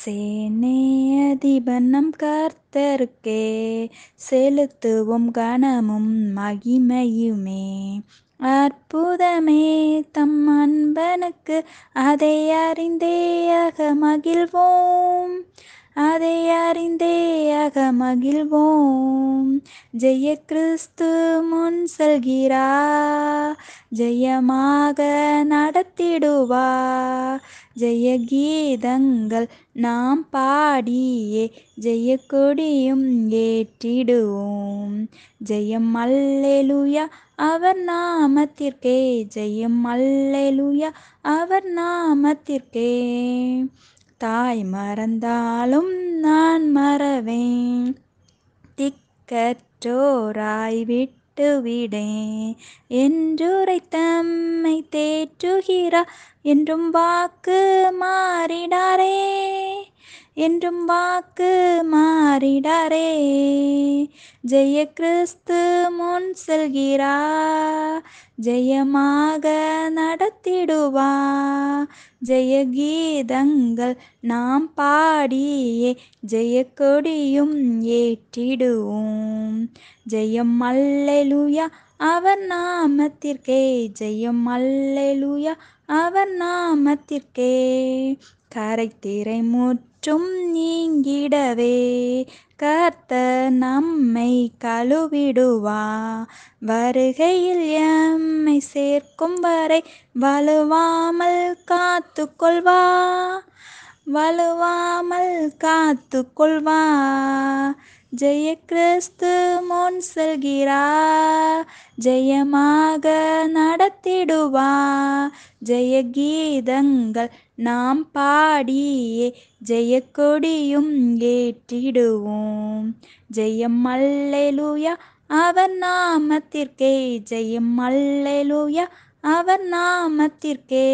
சேனே அதிபன் நம் கர்த்தருக்கே செலுத்துவும் கணமும் மகிமையுமே அற்புதமே தம் அன்பனுக்கு அதை அறிந்தேயாக மகிழ்வோம் அதை அறிந்தேயாக மகிழ்வோம் ஜெய கிறிஸ்து முன் செல்கிறா ஜெயமாக காத்திடுவா ஜெய கீதங்கள் நாம் பாடியே ஜெய கொடியும் ஏற்றிடுவோம் ஜெயம் அல்லேலுயா அவர் நாமத்திற்கே ஜெயம் அல்லேலுயா அவர் நாமத்திற்கே தாய் மறந்தாலும் நான் மறவேன் திக்கற்றோராய்விட்டு விட்டுவிடேன் என்றுரைத்தம்மை தேற்றுகிறார் என்றும் வாக்கு மாறிடாரே என்றும் வாக்கு மாறிடாரே ஜெய கிறிஸ்து முன் செல்கிறா ஜெயமாக நடத்திடுவா ஜெய கீதங்கள் நாம் பாடியே ஜெய கொடியும் ஏற்றிடுவோம் ஜெயம் அல்லேலூயா அவர் நாமத்திற்கே ஜெயம் அல்லேலூயா அவர் நாமத்திற்கே கரை திரை முற்றும் நீங்கிடவே கர்த்த நம்மை கழுவிடுவா வருகையில் எம்மை சேர்க்கும் வரை வலுவாமல் காத்து கொள்வா வலுவாமல் காத்து கொள்வா ஜெய கிறிஸ்து முன் செல்கிறார் ஜெயமாக நடத்திடுவா ஜெய கீதங்கள் நாம் பாடியே ஜெய கொடியும் ஏற்றிடுவோம் ஜெயம் அல்லேலூயா அவர் நாமத்திற்கே ஜெயம் அல்லேலூயா அவர் நாமத்திற்கே